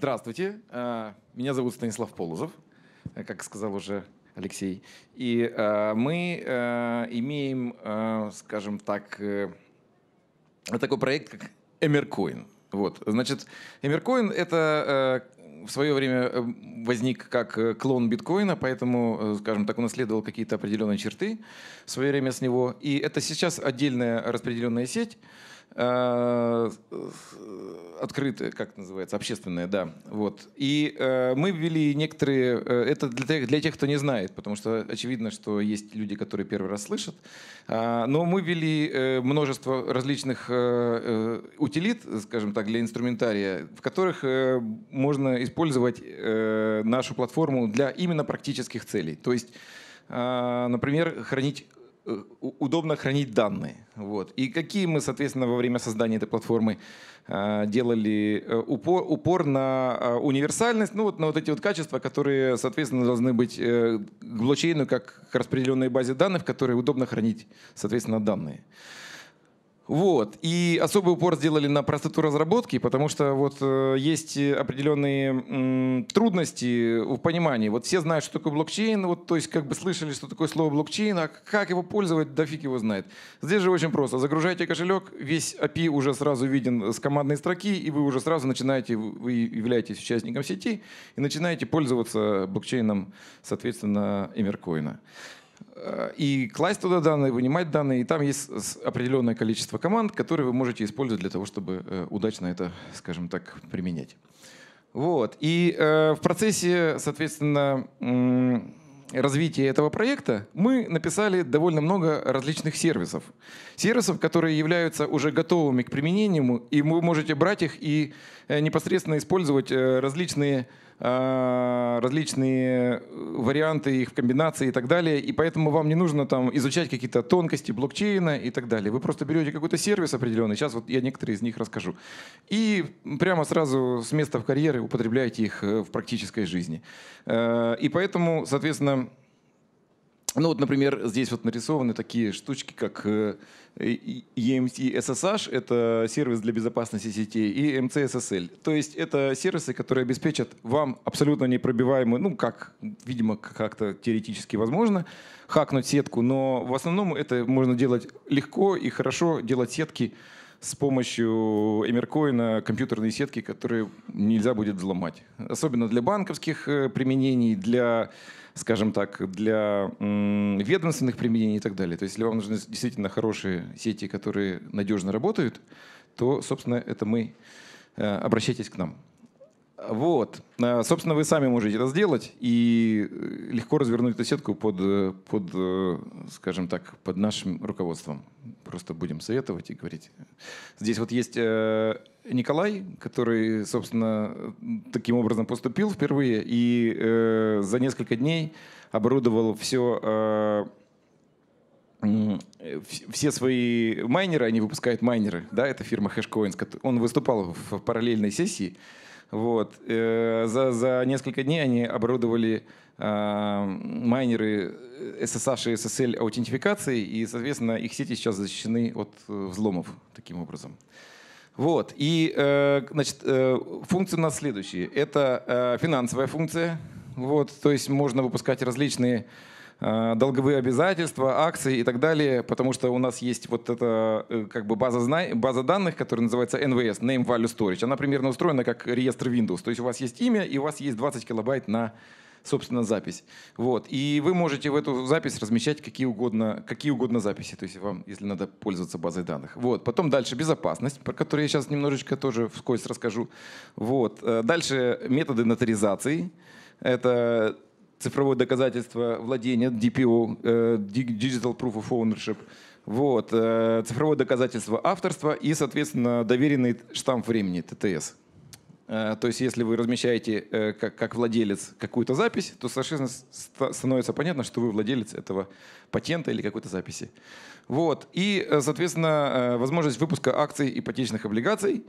Здравствуйте, э, меня зовут Станислав Полузов, э, как сказал уже Алексей. И э, мы имеем, скажем так, такой проект, как Эмеркоин. Вот, значит, Эмеркоин — это в свое время возник как клон биткоина, поэтому, скажем так, унаследовал какие-то определенные черты в свое время с него. И это сейчас отдельная распределенная сеть, Э, открытое, как называется, общественное, да. Вот. И э, мы ввели некоторые, э, это для тех, для тех, кто не знает, потому что очевидно, что есть люди, которые первый раз слышат, э, но мы ввели э, множество различных э, э, утилит, скажем так, для инструментария, в которых э, можно использовать э, нашу платформу для именно практических целей. То есть э, Например, хранить Э, удобно хранить данные. Вот. И какие мы, соответственно, во время создания этой платформы э, делали э, упор, упор на универсальность, ну вот на вот эти вот качества, которые, соответственно, должны быть к блокчейну как к распределенной базе данных, в которой удобно хранить, соответственно, данные. Вот. И особый упор сделали на простоту разработки, потому что вот э, есть э, определенные м, трудности в понимании. Вот все знают, что такое блокчейн, вот, то есть как бы слышали, что такое слово блокчейн, а как его пользовать, да фиг его знает. Здесь же очень просто. Загружаете кошелек, весь API уже сразу виден с командной строки, и вы уже сразу начинаете, вы являетесь участником сети и начинаете пользоваться блокчейном, соответственно, Эмеркоина. Э, и класть туда данные, вынимать данные. И там есть определенное количество команд, которые вы можете использовать для того, чтобы э, удачно это, скажем так, применять. Вот. И э, в процессе, соответственно, развития этого проекта мы написали довольно много различных сервисов. Сервисов, которые являются уже готовыми к применению, и вы можете брать их и непосредственно использовать различные а, различные э, варианты их комбинации и так далее. И поэтому вам не нужно там изучать какие-то тонкости блокчейна и так далее. Вы просто берете какой-то сервис определенный. Сейчас вот я некоторые из них расскажу. И прямо сразу с места в карьеры употребляете их э, в практической жизни. Э, и поэтому, соответственно, ну вот, например, здесь вот нарисованы такие штучки, как EMC э, SSH, это сервис для безопасности сетей, и MCSSL. То есть это сервисы, которые обеспечат вам абсолютно непробиваемую, ну как, видимо, как-то теоретически возможно, хакнуть сетку, но в основном это можно делать легко и хорошо, делать сетки, с помощью Эмеркоина компьютерные сетки, которые нельзя будет взломать. Особенно для банковских э, применений, для, скажем так, для ведомственных применений и так далее. То есть если вам нужны действительно хорошие сети, которые надежно работают, то, собственно, это мы э, обращайтесь к нам. Вот. Э, собственно, вы сами можете это сделать и легко развернуть эту сетку под, под скажем так, под нашим руководством просто будем советовать и говорить. Здесь вот есть э, Николай, который, собственно, таким образом поступил впервые и э, за несколько дней оборудовал все э, все свои майнеры, они выпускают майнеры, да, это фирма Hashcoins, он выступал в параллельной сессии, вот, за, за несколько дней они оборудовали майнеры Э, SSH и SSL аутентификации, и, соответственно, их сети сейчас защищены от э, взломов таким образом. Вот. И э, значит, функции у нас следующие. Это финансовая функция. Вот, то есть можно выпускать различные долговые обязательства, акции и так далее, потому что у нас есть вот эта как бы база, зна... база данных, которая называется NVS, Name Value Storage. Она примерно устроена как реестр Windows. То есть у вас есть имя и у вас есть 20 килобайт на собственно, запись. Вот. И вы можете в эту запись размещать какие угодно, какие угодно записи, то есть вам, если надо пользоваться базой данных. Вот. Потом дальше безопасность, про которую я сейчас немножечко тоже вскользь расскажу. Вот. Э, дальше методы нотаризации. Это цифровое доказательство владения, DPO, э, Digital Proof of Ownership. Вот, э, цифровое доказательство авторства и, соответственно, доверенный штамп времени, ТТС. Э, то есть, если вы размещаете э, как, как владелец какую-то запись, то совершенно становится понятно, что вы владелец этого патента или какой-то записи. Вот. И, э, соответственно, возможность выпуска акций ипотечных облигаций.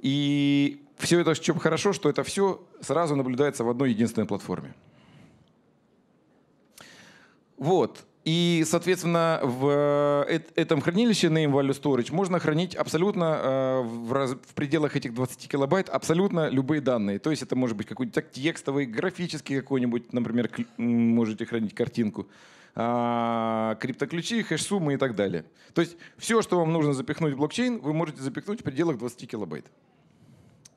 И все это чем хорошо, что это все сразу наблюдается в одной единственной платформе. Вот. И, соответственно, в э, этом хранилище Name Value Storage можно хранить абсолютно э, в пределах этих 20 килобайт абсолютно любые данные. То есть это может быть какой-нибудь текстовый, графический какой-нибудь, например, можете хранить картинку, а, криптоключи, хэш-суммы и так далее. То есть все, что вам нужно запихнуть в блокчейн, вы можете запихнуть в пределах 20 килобайт.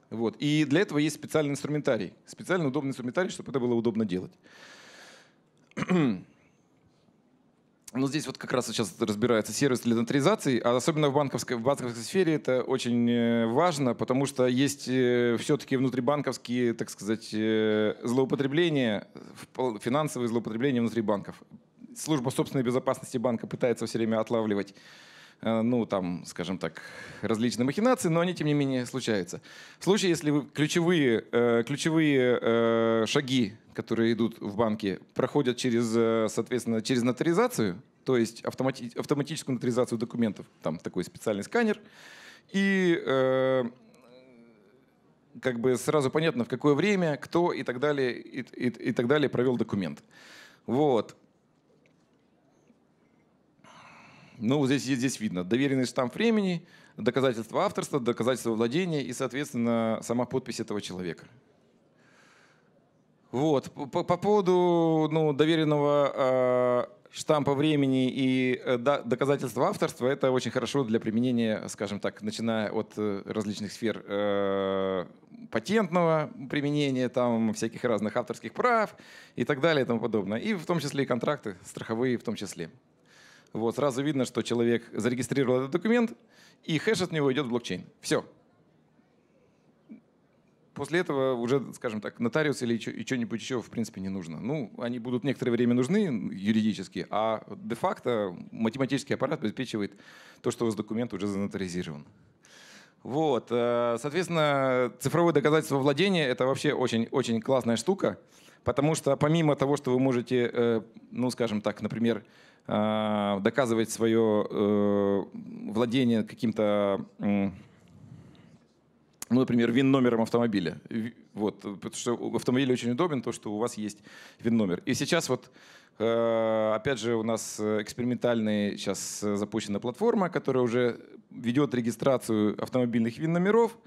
Вот. И для этого есть специальный инструментарий, специально удобный инструментарий, чтобы это было удобно делать. Ну здесь вот как раз сейчас разбирается сервис для нотаризации, а особенно в банковской, в банковской сфере это очень э, важно, потому что есть э, все-таки внутрибанковские, так сказать, э, злоупотребления, финансовые злоупотребления внутри банков. Служба собственной безопасности банка пытается все время отлавливать Э, ну, там, скажем так, различные махинации, но они, тем не менее, случаются. В случае, если вы ключевые, э, ключевые э, шаги, которые идут в банке, проходят через, соответственно, через нотаризацию, то есть автомати автоматическую нотаризацию документов, там такой специальный сканер, и как бы сразу понятно, в какое время, кто и так далее, и, и, и так далее провел документ. Вот. Ну, вот здесь, здесь видно. Доверенный штамп времени, доказательство авторства, доказательство владения и, соответственно, сама подпись этого человека. Вот. По, по поводу ну, доверенного э, штампа времени и э, доказательства авторства, это очень хорошо для применения, скажем так, начиная от э, различных сфер э, патентного применения, там, всяких разных авторских прав и так далее и тому подобное. И в том числе и контракты страховые в том числе. Вот сразу видно, что человек зарегистрировал этот документ, и хэш от него идет в блокчейн. Все. После этого уже, скажем так, нотариус или что-нибудь еще в принципе не нужно. Ну, они будут некоторое время нужны юридически, а де-факто математический аппарат обеспечивает то, что у вас документ уже занотаризирован. Вот, э, соответственно, цифровое доказательство владения — это вообще очень-очень классная штука, потому что помимо того, что вы можете, э, ну, скажем так, например, а, доказывать свое э, владение каким-то, ну, например, ВИН-номером автомобиля. Вот, потому что в автомобиле очень удобен, то, что у вас есть ВИН-номер. И сейчас вот, э, опять же, у нас экспериментальная сейчас запущена платформа, которая уже ведет регистрацию автомобильных ВИН-номеров.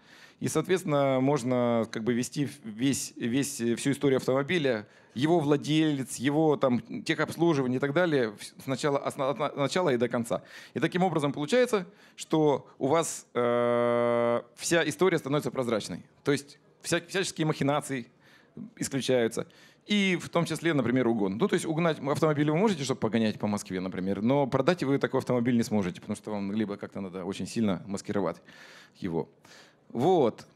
И, соответственно, можно как бы вести весь, весь, э, всю историю автомобиля, его владелец, его там техобслуживание и так далее с начала, от начала и до конца. И таким образом получается, что у вас э, вся история становится прозрачной. То есть вся, всяческие махинации исключаются. И в том числе, например, угон. Ну, то есть угнать автомобиль вы можете, чтобы погонять по Москве, например, но продать вы такой автомобиль не сможете, потому что вам либо как-то надо очень сильно маскировать его. Вот.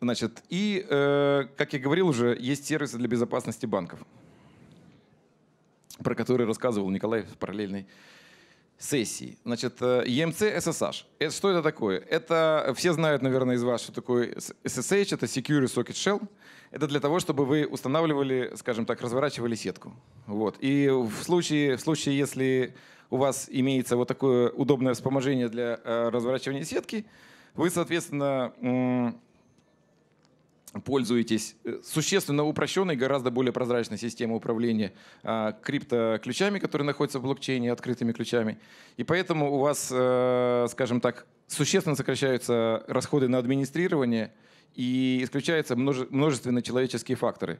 Значит, и, э, как я говорил уже, есть сервисы для безопасности банков, про которые рассказывал Николай в параллельной сессии. Значит, EMC SSH. Это, что это такое? Это все знают, наверное, из вас, что такое SSH. Это Secure Socket Shell. Это для того, чтобы вы устанавливали, скажем так, разворачивали сетку. Вот. И в случае, в случае, если у вас имеется вот такое удобное вспоможение для э, разворачивания сетки, вы, соответственно, пользуетесь э, существенно упрощенной, гораздо более прозрачной системой управления а, криптоключами, которые находятся в блокчейне, открытыми ключами. И поэтому у вас, э, скажем так, существенно сокращаются расходы на администрирование и исключаются множественные человеческие факторы.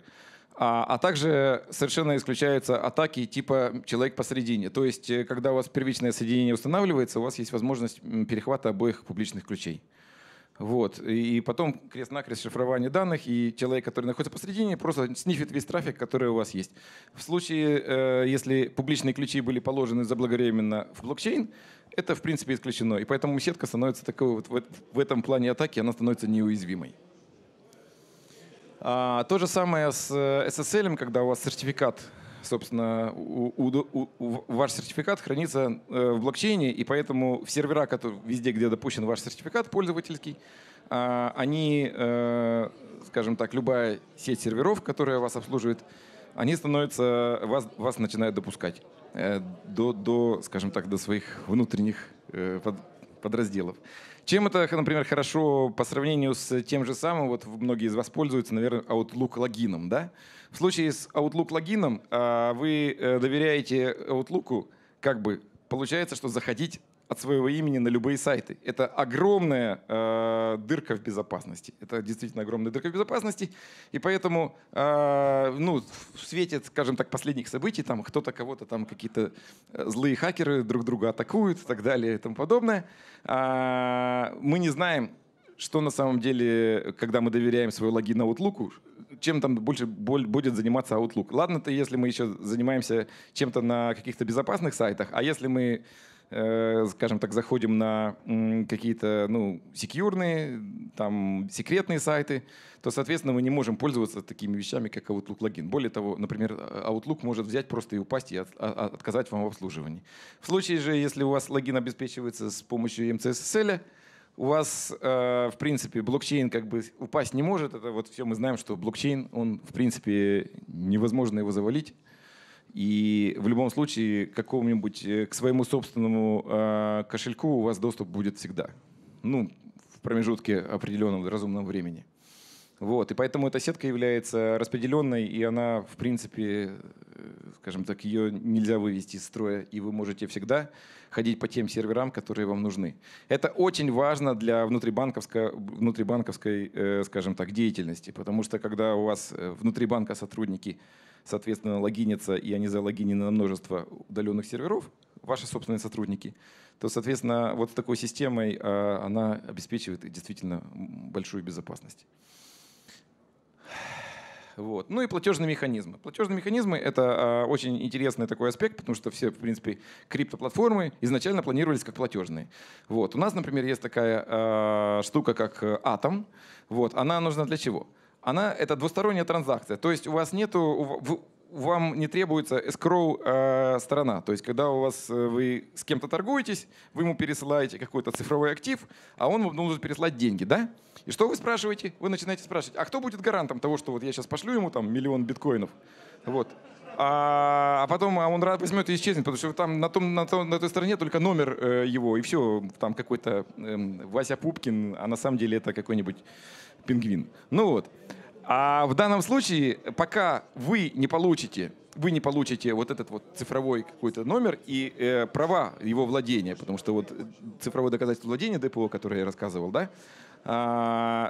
А, а также совершенно исключаются атаки типа «человек посредине, То есть, э, когда у вас первичное соединение устанавливается, у вас есть возможность перехвата обоих публичных ключей. Вот. И потом крест-накрест шифрование данных, и человек, который находится посредине, просто снифит весь трафик, который у вас есть. В случае, э, если публичные ключи были положены заблаговременно в блокчейн, это, в принципе, исключено. И поэтому сетка становится такой вот в этом плане атаки, она становится неуязвимой. А, то же самое с SSL, э, когда у вас сертификат собственно, у, у, у, ваш сертификат хранится э, в блокчейне, и поэтому в сервера, которые, везде, где допущен ваш сертификат пользовательский, а, они, э, скажем так, любая сеть серверов, которая вас обслуживает, они становятся, вас, вас начинают допускать э, до, до, скажем так, до своих внутренних подразделов. Чем это, например, хорошо по сравнению с тем же самым, вот многие из вас пользуются, наверное, Outlook логином, да? В случае с Outlook логином а, вы э, доверяете Outlook, как бы получается, что заходить от своего имени на любые сайты. Это огромная э, дырка в безопасности. Это действительно огромная дырка в безопасности. И поэтому э, ну, в свете, скажем так, последних событий, там кто-то кого-то, там какие-то э, злые хакеры друг друга атакуют и так далее и тому подобное, э, мы не знаем, что на самом деле, когда мы доверяем свой логин Outlook, чем там больше будет заниматься Outlook. Ладно-то, если мы еще занимаемся чем-то на каких-то безопасных сайтах, а если мы Э, скажем так, заходим на какие-то ну, секьюрные, там, секретные сайты, то, соответственно, мы не можем пользоваться такими вещами, как Outlook логин. Более того, например, а, Outlook может взять просто и упасть и от, от, а, а, отказать вам в обслуживании. В случае же, если у вас логин обеспечивается с помощью MCSSL, у вас, э, в принципе, блокчейн как бы упасть не может. Это вот все мы знаем, что блокчейн, он, в принципе, невозможно его завалить. И в любом случае к какому-нибудь, э, к своему собственному э, кошельку у вас доступ будет всегда. Ну, в промежутке определенного разумного времени. Вот, и поэтому эта сетка является распределенной, и она, в принципе, э, скажем так, ее нельзя вывести из строя, и вы можете всегда ходить по тем серверам, которые вам нужны. Это очень важно для внутрибанковской, внутрибанковской э, скажем так, деятельности, потому что когда у вас внутри банка сотрудники соответственно, логинятся, и они залогинены на множество удаленных серверов, ваши собственные сотрудники, то, соответственно, вот с такой системой а, она обеспечивает действительно большую безопасность. Вот. Ну и платежные механизмы. Платежные механизмы — это а, очень интересный такой аспект, потому что все, в принципе, криптоплатформы изначально планировались как платежные. Вот. У нас, например, есть такая а, штука, как Атом. Э, вот. Она нужна для чего? она это двусторонняя транзакция. То есть у вас нету, вам не требуется escrow э, сторона. То есть когда у вас э, вы с кем-то торгуетесь, вы ему пересылаете какой-то цифровой актив, а он вам должен переслать деньги, да? И что вы спрашиваете? Вы начинаете спрашивать, а кто будет гарантом того, что вот я сейчас пошлю ему там миллион биткоинов? Вот. А, а потом а он рад возьмет и исчезнет, потому что там на, том, на, том, на той стороне только номер э, его, и все, там какой-то э, Вася Пупкин, а на самом деле это какой-нибудь пингвин. Ну вот. А в данном случае, э, пока вы не получите вы не получите вот этот вот цифровой какой-то номер и э, права его владения, потому что вот э, цифровое доказательство владения ДПО, которое я рассказывал, да,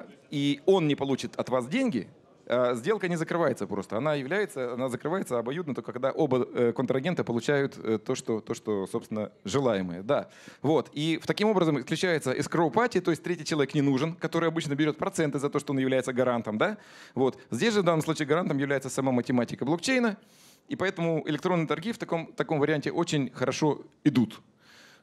э, и он не получит от вас деньги, а, сделка не закрывается просто. Она является, она закрывается обоюдно только когда оба э, контрагента получают э, то, что, то, что собственно, желаемое. Да. Вот. И таким образом исключается эскроупати, то есть третий человек не нужен, который обычно берет проценты за то, что он является гарантом. Да? Вот. Здесь же в данном случае гарантом является сама математика блокчейна, и поэтому электронные торги в таком, таком варианте очень хорошо идут.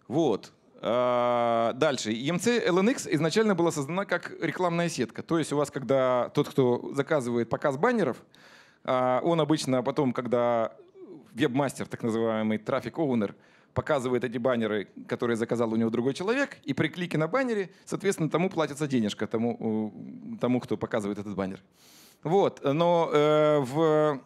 Вот. А, дальше. EMC LNX изначально была создана как рекламная сетка. То есть у вас, когда тот, кто заказывает показ баннеров, а, он обычно потом, когда веб-мастер, так называемый трафик-оунер, показывает эти баннеры, которые заказал у него другой человек, и при клике на баннере, соответственно, тому платится денежка, тому, тому кто показывает этот баннер. Вот, но э, в,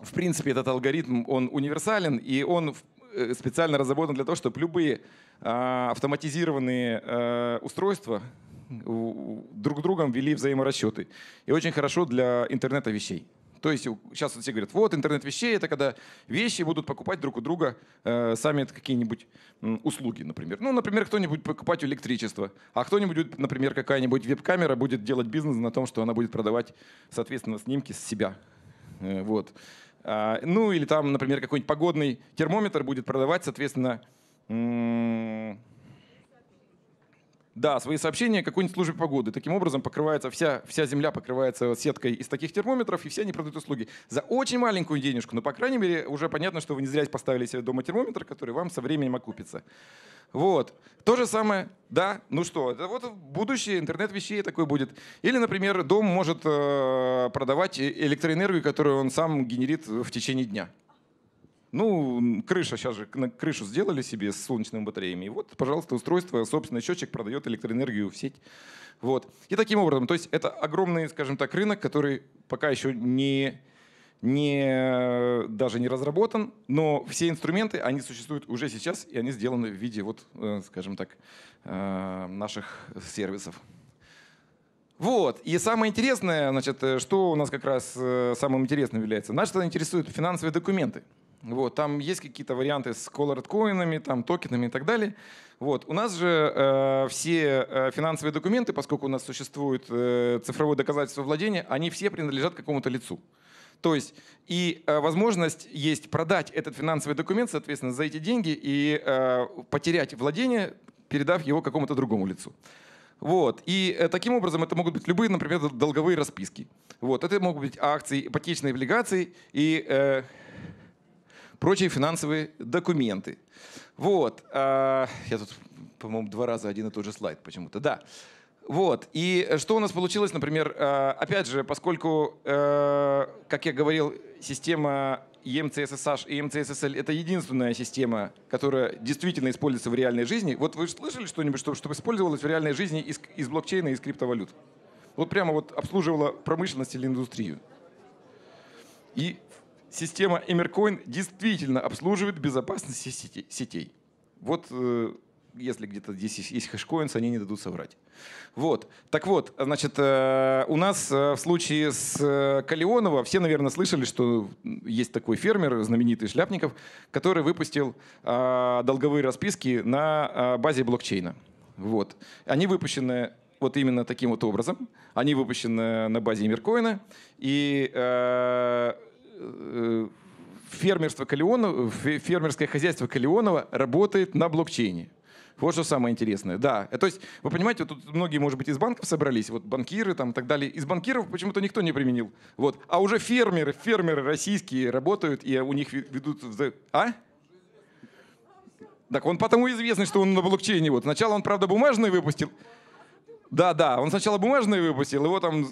в принципе этот алгоритм, он универсален, и он э, специально разработан для того, чтобы любые а, автоматизированные э, устройства друг другом вели взаиморасчеты. И очень хорошо для интернета вещей. То есть сейчас все говорят, вот интернет вещей, это когда вещи будут покупать друг у друга э, сами какие-нибудь услуги, например. Ну, например, кто-нибудь покупать электричество, а кто-нибудь, например, какая-нибудь веб-камера будет делать бизнес на том, что она будет продавать, соответственно, снимки с себя. Э, вот. А, ну или там, например, какой-нибудь погодный термометр будет продавать, соответственно, да, свои сообщения какой-нибудь службе погоды. Таким образом покрывается вся, вся земля покрывается сеткой из таких термометров, и все они продают услуги. За очень маленькую денежку, но, по крайней мере, уже понятно, что вы не зря поставили себе дома термометр, который вам со временем окупится. Вот. То же самое, да, ну что, это вот будущее интернет вещей такой будет. Или, например, дом может э, продавать э, электроэнергию, которую он сам генерит в течение дня. Ну, крыша, сейчас же на крышу сделали себе с солнечными батареями. И вот, пожалуйста, устройство, собственно, счетчик продает электроэнергию в сеть. Вот. И таким образом, то есть это огромный, скажем так, рынок, который пока еще не, не, э, даже не разработан, но все инструменты, они существуют уже сейчас, и они сделаны в виде, вот, э, скажем так, э, наших сервисов. Вот. И самое интересное, значит, что у нас как раз самым интересным является, нас что интересуют финансовые документы. Вот, там есть какие-то варианты с colored коинами, там токенами и так далее. Вот. У нас же э, все э, финансовые документы, поскольку у нас существует э, цифровое доказательство владения, они все принадлежат какому-то лицу. То есть и э, возможность есть продать этот финансовый документ, соответственно, за эти деньги и э, потерять владение, передав его какому-то другому лицу. Вот. И э, таким образом это могут быть любые, например, долговые расписки. Вот. Это могут быть акции, ипотечные облигации и э, прочие финансовые документы. Вот. А, я тут, по-моему, два раза один и тот же слайд почему-то. Да. Вот. И что у нас получилось, например, а, опять же, поскольку, э, как я говорил, система EMCSSH и EMCSSL — это единственная система, которая действительно используется в реальной жизни. Вот вы слышали что-нибудь, что, что использовалось в реальной жизни из, из блокчейна и из криптовалют? Вот прямо вот обслуживала промышленность или индустрию. И система Emercoin действительно обслуживает безопасность сетей. Вот э, если где-то здесь есть хэшкоинс, они не дадут соврать. Вот. Так вот, значит, э, у нас э, в случае с Калионова, все, наверное, слышали, что есть такой фермер, знаменитый Шляпников, который выпустил долговые расписки на базе блокчейна. Вот. Они выпущены вот именно таким вот образом. Они выпущены на базе Миркоина. И Э, фермерство Калионова, фермерское хозяйство Калионова работает на блокчейне. Вот что самое интересное. Да, э, то есть, вы понимаете, вот тут многие, может быть, из банков собрались, вот банкиры там и так далее. Из банкиров почему-то никто не применил. Вот. А уже фермеры, фермеры российские работают, и у них ведут... А? Так он потому известный, что он на блокчейне. Вот. Сначала он, правда, бумажный выпустил, да, да. Он сначала бумажные выпустил, его там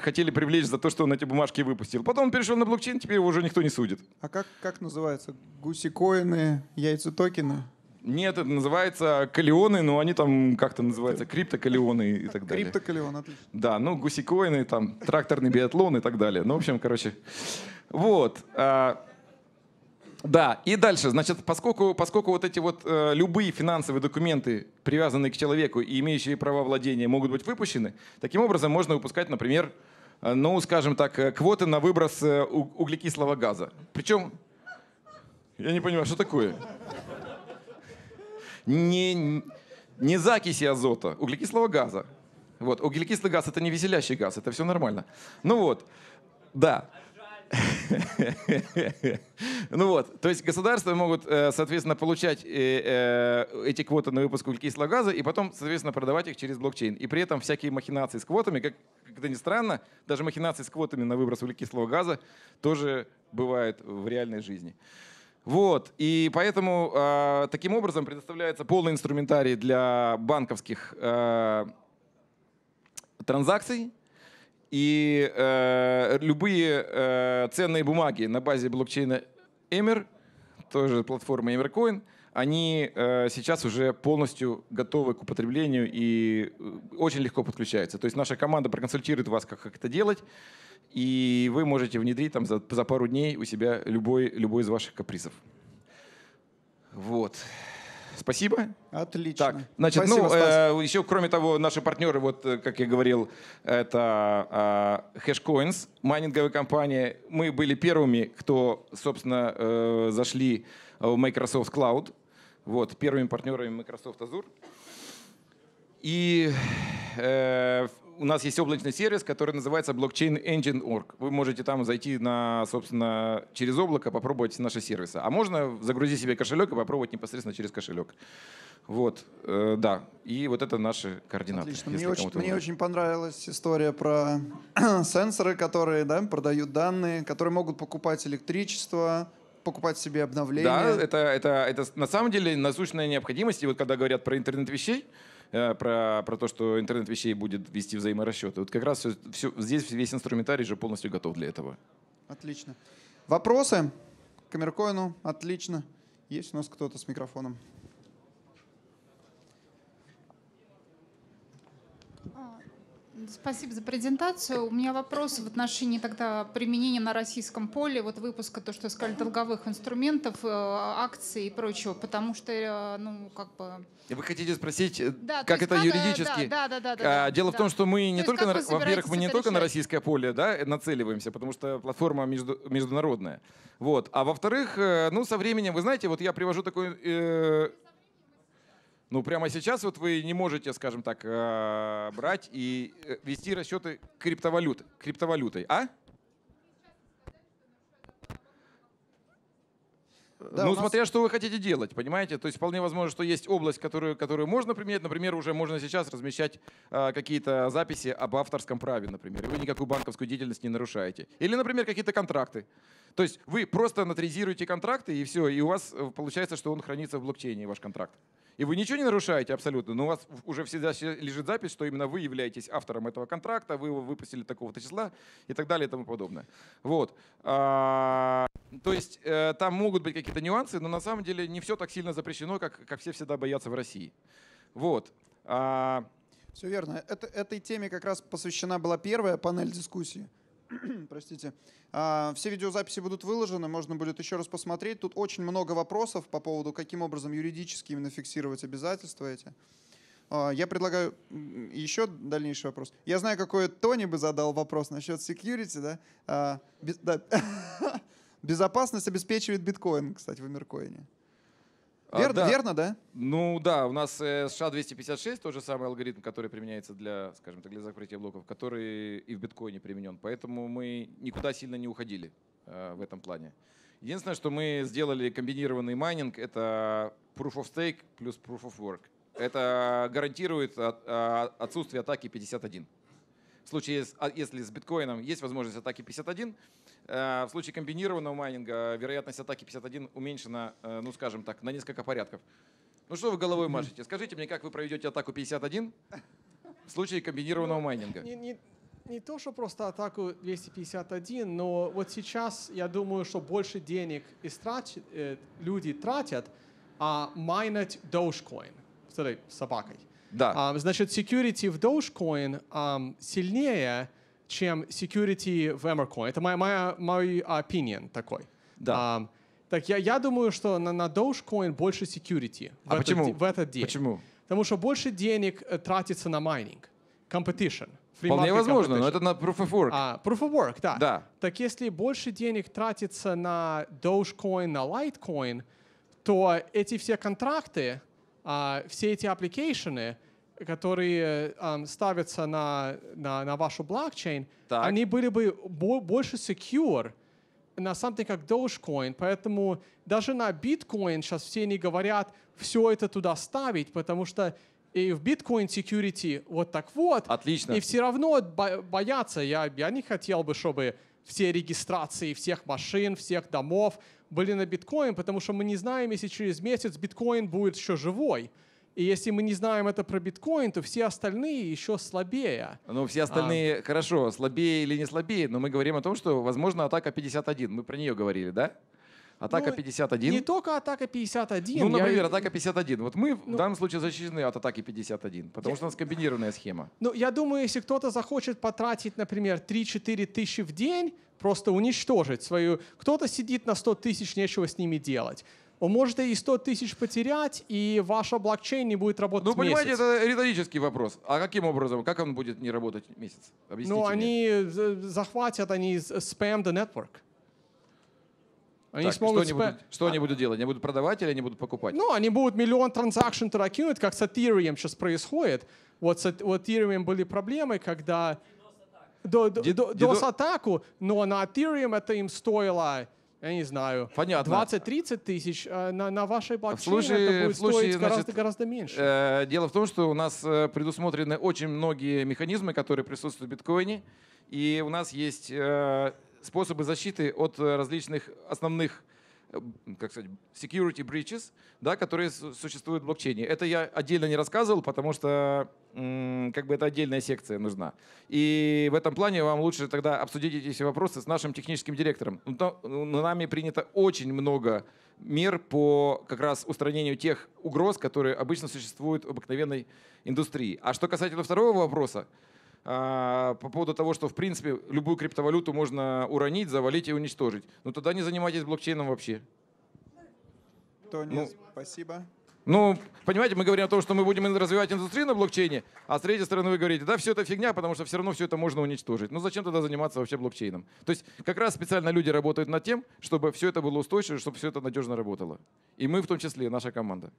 хотели привлечь за то, что он эти бумажки выпустил. Потом он перешел на блокчейн, теперь его уже никто не судит. А как, как называется? яйца яйцетокены? Нет, это называется калионы, но они там как-то называются криптокалионы и так далее. Криптокалион, отлично. Да, ну гуси-коины, там тракторный биатлон и так далее. Ну, в общем, короче, вот. А, да, и дальше, значит, поскольку, поскольку вот эти вот э, любые финансовые документы, привязанные к человеку и имеющие право владения, могут быть выпущены, таким образом можно выпускать, например, э, ну, скажем так, э, квоты на выброс э, углекислого газа. Причем, я не понимаю, что такое? Не, не закиси азота, углекислого газа. Вот, углекислый газ — это не веселящий газ, это все нормально. Ну вот, да. Ну вот, то есть государства могут, э, соответственно, получать э, э, эти квоты на выпуск углекислого газа и потом, соответственно, продавать их через блокчейн. И при этом всякие махинации с квотами, как это ни странно, даже махинации с квотами на выброс углекислого газа тоже бывают в реальной жизни. Вот, и поэтому а, таким образом предоставляется полный инструментарий для банковских транзакций, и э, любые э, ценные бумаги на базе блокчейна Эмер, тоже платформа Emercoin, они э, сейчас уже полностью готовы к употреблению и э, очень легко подключаются. То есть наша команда проконсультирует вас, как, как это делать, и вы можете внедрить там за, за пару дней у себя любой, любой из ваших капризов. Вот. Спасибо. Отлично. Так, значит, Спасибо, ну, э, еще, кроме того, наши партнеры, вот, э, как я говорил, это э, а, Hashcoins, майнинговая компания. Мы были первыми, кто, собственно, э, зашли в Microsoft Cloud. Вот, первыми партнерами Microsoft Azure. И э, у нас есть облачный сервис, который называется Blockchain Engine Org. Вы можете там зайти на, собственно, через облако, попробовать наши сервисы. А можно загрузить себе кошелек и попробовать непосредственно через кошелек. Вот, э, да. И вот это наши координаты. Отлично. Мне, очень, мне очень понравилась история про сенсоры, которые да, продают данные, которые могут покупать электричество, покупать себе обновления. Да, это, это, это на самом деле насущная необходимость. И вот когда говорят про интернет вещей, Э, про, про то, что интернет вещей будет вести взаиморасчеты. Вот как раз все, все, здесь весь инструментарий же полностью готов для этого. Отлично. Вопросы? Камеркоину? Отлично. Есть у нас кто-то с микрофоном? Спасибо за презентацию. У меня вопрос в отношении тогда применения на российском поле вот выпуска, то, что сказали, долговых инструментов, э, акций и прочего, потому что, э, ну, как бы... И вы хотите спросить, э, да, как это как, юридически? Да, да, да. да, да а, Дело да. в том, что мы не то только, на, во-первых, мы не только на российское поле да, нацеливаемся, потому что платформа между, международная. Вот. А во-вторых, ну, со временем, вы знаете, вот я привожу такой э, ну, прямо сейчас вот вы не можете, скажем так, э, брать и э, вести расчеты криптовалюты, криптовалютой, а? Да, ну, нас... смотря что вы хотите делать, понимаете? То есть вполне возможно, что есть область, которую, которую можно применять. Например, уже можно сейчас размещать э, какие-то записи об авторском праве, например. И вы никакую банковскую деятельность не нарушаете. Или, например, какие-то контракты. То есть вы просто натризируете контракты, и все. И у вас э, получается, что он хранится в блокчейне, ваш контракт. И вы ничего не нарушаете абсолютно, но у вас уже всегда лежит запись, что именно вы являетесь автором этого контракта, вы его выпустили такого-то числа и так далее и тому подобное. Вот. А, то есть э, там могут быть какие-то нюансы, но на самом деле не все так сильно запрещено, как, как все всегда боятся в России. Вот. А... Все верно. Это, этой теме как раз посвящена была первая панель дискуссии. Простите. А, все видеозаписи будут выложены, можно будет еще раз посмотреть. Тут очень много вопросов по поводу, каким образом юридически именно фиксировать обязательства эти. А, я предлагаю еще дальнейший вопрос. Я знаю, какой Тони бы задал вопрос насчет security, да? А, Безопасность обеспечивает биткоин, кстати, в Эмеркоине. А, Вер, да. Верно, да? Ну да, у нас э, США-256, тот же самый алгоритм, который применяется для, скажем так, для закрытия блоков, который и в биткоине применен. Поэтому мы никуда сильно не уходили э, в этом плане. Единственное, что мы сделали комбинированный майнинг, это Proof of Stake плюс Proof of Work. Это гарантирует от, а, отсутствие атаки 51. В случае, а, если с биткоином есть возможность атаки 51, Э, в случае комбинированного майнинга э, вероятность атаки 51 уменьшена, э, ну скажем так, на несколько порядков. Ну что вы головой машете? Скажите мне, как вы проведете атаку 51 в случае комбинированного ну, майнинга? Не, не, не то, что просто атаку 251, но вот сейчас я думаю, что больше денег истрач... э, люди тратят, а майнить Dogecoin с этой собакой. Да. А, значит, security в Dogecoin а, сильнее, чем security в Emercoin. Это моя, моя, мой opinion такой. Да. Um, так я, я думаю, что на, на Dogecoin больше security а в, почему? Этот, в этот день. Почему? Потому что больше денег э, тратится на майнинг. Competition. Вполне возможно, competition. но это на Proof of Work. А, proof of Work, да. да. Так если больше денег тратится на Dogecoin, на Litecoin, то эти все контракты, а, все эти аппликейшены, которые um, ставятся на, на, на вашу блокчейн, так. они были бы бо больше secure на something как Dogecoin. Поэтому даже на биткоин сейчас все не говорят все это туда ставить, потому что и в биткоин security вот так вот. Отлично. И все равно бо боятся. Я, я не хотел бы, чтобы все регистрации всех машин, всех домов были на биткоин, потому что мы не знаем, если через месяц биткоин будет еще живой. И если мы не знаем это про биткоин, то все остальные еще слабее. Ну, все а. остальные, а... хорошо, слабее или не слабее, но мы говорим о том, что, возможно, атака 51. Мы про нее говорили, да? Атака ну, 51. Не только атака 51. Ну, например, я... атака 51. Вот мы ну, в данном случае защищены от атаки 51, потому я... что у нас комбинированная схема. Ну, я думаю, если кто-то захочет потратить, например, 3-4 тысячи в день, просто уничтожить свою... Кто-то сидит на 100 тысяч, нечего с ними делать вы можете и 100 тысяч потерять, и ваша блокчейн не будет работать Ну, понимаете, это риторический вопрос. А каким образом? Как он будет не работать месяц? Объясните Ну, мне. они э, захватят, они spam э, the network. Они так, смогут что, спэ... они будут, что они будут делать? Они будут продавать или они будут покупать? Ну, они будут миллион транзакций туда как с Ethereum сейчас происходит. Вот с Ethereum были проблемы, когда... DOS-атаку, но на Ethereum это им стоило я не знаю, Понятно. 20-30 тысяч, э, на, на вашей блокчейне в случае, это будет в стоить значит, гораздо, гораздо меньше. Э, дело в том, что у нас э, предусмотрены очень многие механизмы, которые присутствуют в биткоине, и у нас есть э, способы защиты от э, различных основных как сказать, security breaches, да, которые существуют в блокчейне. Это я отдельно не рассказывал, потому что как бы это отдельная секция нужна. И в этом плане вам лучше тогда обсудить эти все вопросы с нашим техническим директором. Ну, ну, нами принято очень много мер по как раз устранению тех угроз, которые обычно существуют в обыкновенной индустрии. А что касательно второго вопроса, а, по поводу того, что в принципе любую криптовалюту можно уронить, завалить и уничтожить. Ну тогда не занимайтесь блокчейном вообще. Тони, ну, спасибо. Ну, понимаете, мы говорим о том, что мы будем развивать индустрию на блокчейне, а с третьей стороны вы говорите, да, все это фигня, потому что все равно все это можно уничтожить. Ну зачем тогда заниматься вообще блокчейном? То есть как раз специально люди работают над тем, чтобы все это было устойчиво, чтобы все это надежно работало. И мы в том числе, наша команда.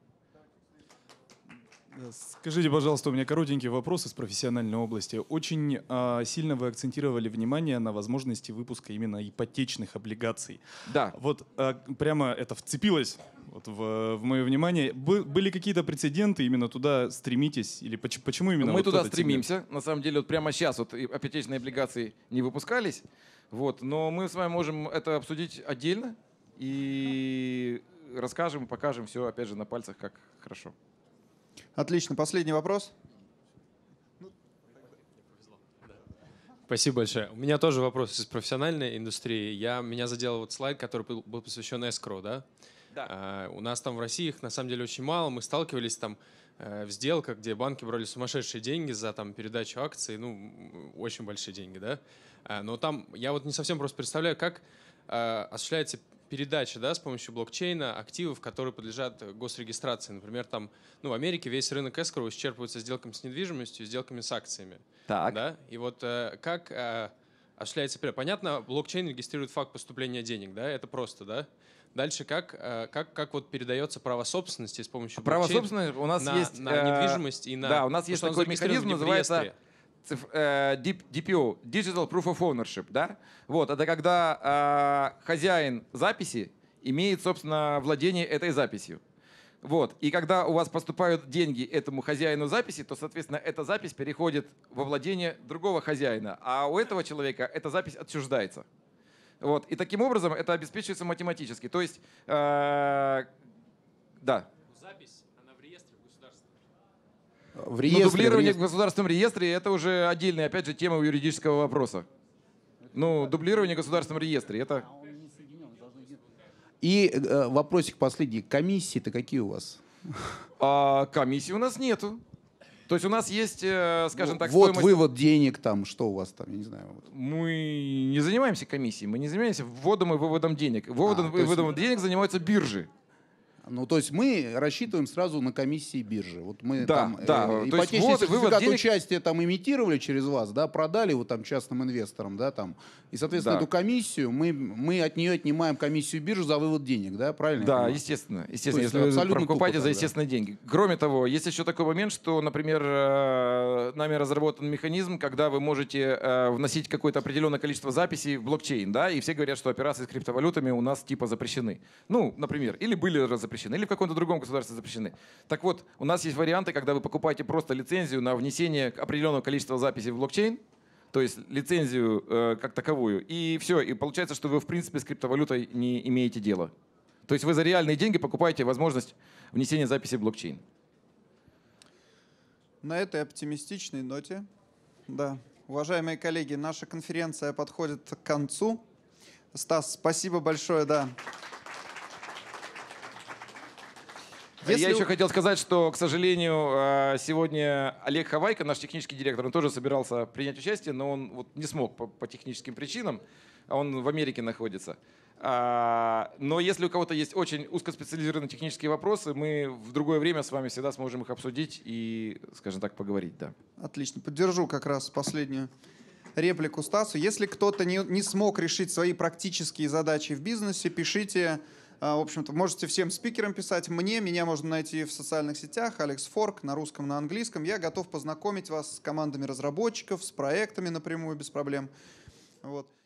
Э, скажите, пожалуйста, у меня коротенький вопрос из профессиональной области. Очень э, сильно вы акцентировали внимание на возможности выпуска именно ипотечных облигаций. Да. Вот э, прямо это вцепилось вот, в, в мое внимание. Бы, были какие-то прецеденты, именно туда стремитесь? Или поч, почему именно? Ну, мы вот туда стремимся. Тебе? На самом деле, вот прямо сейчас вот ипотечные облигации не выпускались. Вот, но мы с вами можем это обсудить отдельно и расскажем, покажем все, опять же, на пальцах, как хорошо. Отлично. Последний вопрос. Спасибо большое. У меня тоже вопрос из профессиональной индустрии. Я, меня задел вот слайд, который был посвящен эскро, да? Да. А, у нас там в России их на самом деле очень мало. Мы сталкивались там э, в сделках, где банки брали сумасшедшие деньги за там, передачу акций, ну, очень большие деньги, да. А, но там я вот не совсем просто представляю, как э, осуществляется передача да, с помощью блокчейна активов, которые подлежат э, госрегистрации. Например, там, ну, в Америке весь рынок эскроу исчерпывается сделками с недвижимостью, сделками с акциями. Так. Да? И вот э, как э, осуществляется... Понятно, блокчейн регистрирует факт поступления денег, да, это просто, да? Дальше как, э, как, как вот передается право собственности с помощью а Право собственности у нас на, есть... На недвижимость и на... Да, у нас есть такой механизм, называется циф, э, DPO, Digital Proof of Ownership, да? Вот, это когда э, хозяин записи имеет, собственно, владение этой записью. Вот. И когда у вас поступают деньги этому хозяину записи, то, соответственно, эта запись переходит во владение другого хозяина, а у этого человека эта запись отчуждается. Вот. И таким образом это обеспечивается математически. То есть, э, да. В реестре, Но дублирование в, реестре. в государственном реестре это уже отдельная, опять же, тема юридического вопроса. Ну, дублирование в государственном реестре это. И э, вопросик последний. Комиссии-то какие у вас? А, комиссии у нас нету. То есть у нас есть, э, скажем ну, так, вот стоимость... вывод денег там, что у вас там, я не знаю. Вот. Мы не занимаемся комиссией, мы не занимаемся вводом и выводом денег. А, выводом а, и выводом есть... денег занимаются биржи. Ну, то есть мы рассчитываем сразу на комиссии биржи. Вот мы да, там да. Э, ипотечный есть, вот, сертификат денег... участия там имитировали через вас, да, продали вот там частным инвесторам, да, там. И, соответственно, да. эту комиссию мы, мы от нее отнимаем комиссию биржи за вывод денег, да, правильно? Да, естественно. Естественно, то если вы покупаете тупо, за естественные да. деньги. Кроме того, есть еще такой момент, что, например, э, нами разработан механизм, когда вы можете э, вносить какое-то определенное количество записей в блокчейн, да, и все говорят, что операции с криптовалютами у нас типа запрещены. Ну, например, или были запрещены запрещены или в каком-то другом государстве запрещены. Так вот, у нас есть варианты, когда вы покупаете просто лицензию на внесение определенного количества записей в блокчейн, то есть лицензию э, как таковую, и все, и получается, что вы в принципе с криптовалютой не имеете дела. То есть вы за реальные деньги покупаете возможность внесения записи в блокчейн. На этой оптимистичной ноте, да. Уважаемые коллеги, наша конференция подходит к концу. Стас, спасибо большое, да. А если... Я еще хотел сказать, что, к сожалению, а, сегодня Олег Хавайко, наш технический директор, он тоже собирался принять участие, но он вот не смог по, по техническим причинам. А он в Америке находится. Но если у кого-то есть очень узкоспециализированные технические вопросы, мы в другое время с вами всегда сможем их обсудить и, скажем так, поговорить. Да. Отлично. Поддержу как раз последнюю реплику Стасу. Если кто-то не, не смог решить свои практические задачи в бизнесе, пишите а, в общем-то, можете всем спикерам писать. Мне, меня можно найти в социальных сетях, Алекс Форк, на русском, на английском. Я готов познакомить вас с командами разработчиков, с проектами напрямую, без проблем. Вот.